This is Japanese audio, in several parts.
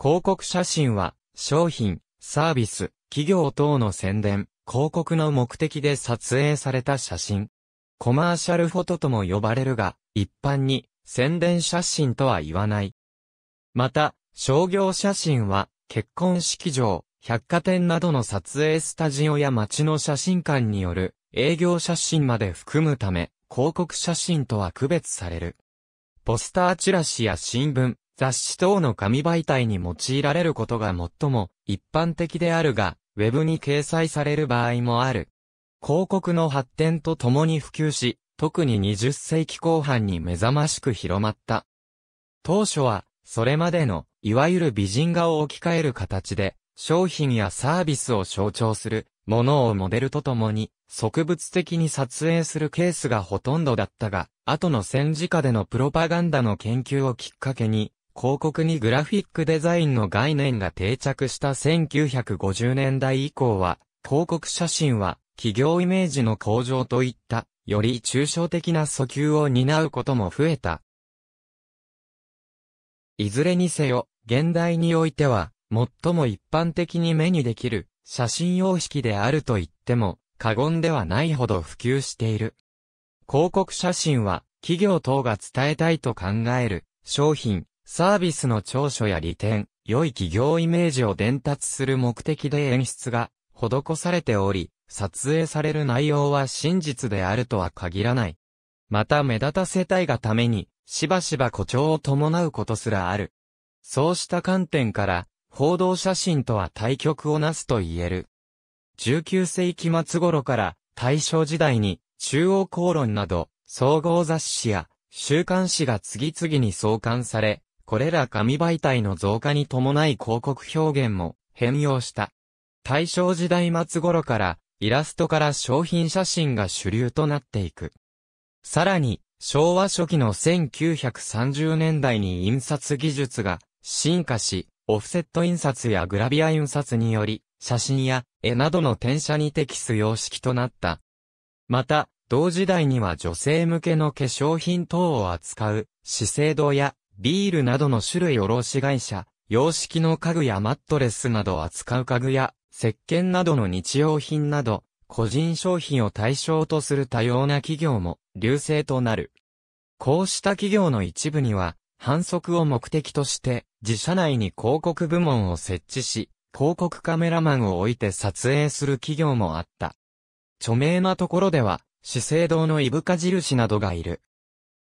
広告写真は、商品、サービス、企業等の宣伝、広告の目的で撮影された写真。コマーシャルフォトとも呼ばれるが、一般に宣伝写真とは言わない。また、商業写真は、結婚式場、百貨店などの撮影スタジオや街の写真館による営業写真まで含むため、広告写真とは区別される。ポスターチラシや新聞、雑誌等の紙媒体に用いられることが最も一般的であるが、ウェブに掲載される場合もある。広告の発展とともに普及し、特に20世紀後半に目覚ましく広まった。当初は、それまでの、いわゆる美人画を置き換える形で、商品やサービスを象徴するものをモデルとともに、植物的に撮影するケースがほとんどだったが、後の戦時下でのプロパガンダの研究をきっかけに、広告にグラフィックデザインの概念が定着した1950年代以降は、広告写真は企業イメージの向上といった、より抽象的な訴求を担うことも増えた。いずれにせよ、現代においては、最も一般的に目にできる写真様式であると言っても過言ではないほど普及している。広告写真は企業等が伝えたいと考える商品、サービスの長所や利点、良い企業イメージを伝達する目的で演出が施されており、撮影される内容は真実であるとは限らない。また目立たせたいがために、しばしば誇張を伴うことすらある。そうした観点から、報道写真とは対極をなすと言える。19世紀末頃から大正時代に中央公論など総合雑誌や週刊誌が次々に創刊され、これら紙媒体の増加に伴い広告表現も変容した。大正時代末頃からイラストから商品写真が主流となっていく。さらに、昭和初期の1930年代に印刷技術が進化し、オフセット印刷やグラビア印刷により、写真や絵などの転写に適す様式となった。また、同時代には女性向けの化粧品等を扱う、資生堂やビールなどの種類卸会社、洋式の家具やマットレスなど扱う家具や、石鹸などの日用品など、個人商品を対象とする多様な企業も、流星となる。こうした企業の一部には、反則を目的として、自社内に広告部門を設置し、広告カメラマンを置いて撮影する企業もあった。著名なところでは、資生堂のイブカ印などがいる。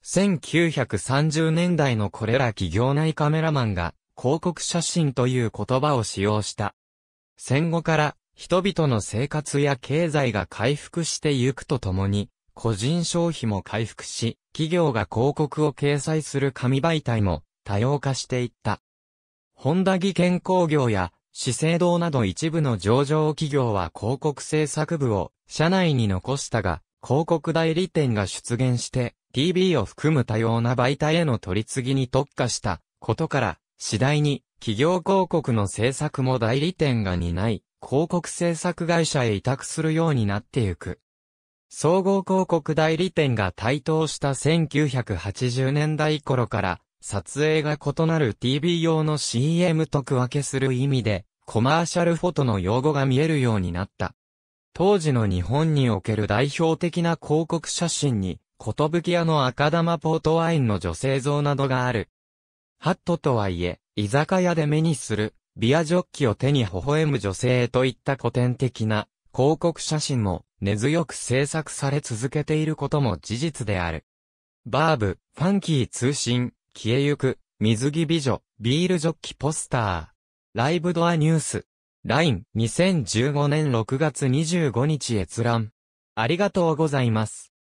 1930年代のこれら企業内カメラマンが広告写真という言葉を使用した。戦後から人々の生活や経済が回復してゆくとともに、個人消費も回復し、企業が広告を掲載する紙媒体も多様化していった。ホンダ技研工業や資生堂など一部の上場企業は広告制作部を社内に残したが、広告代理店が出現して、TV を含む多様な媒体への取り次ぎに特化したことから、次第に企業広告の制作も代理店が担い、広告制作会社へ委託するようになってゆく。総合広告代理店が台頭した1980年代頃から、撮影が異なる TV 用の CM と区分けする意味で、コマーシャルフォトの用語が見えるようになった。当時の日本における代表的な広告写真に、寿屋の赤玉ポートワインの女性像などがある。ハットとはいえ、居酒屋で目にする、ビアジョッキを手に微笑む女性といった古典的な広告写真も根強く制作され続けていることも事実である。バーブ、ファンキー通信、消えゆく、水着美女、ビールジョッキポスター、ライブドアニュース、LINE、2015年6月25日閲覧。ありがとうございます。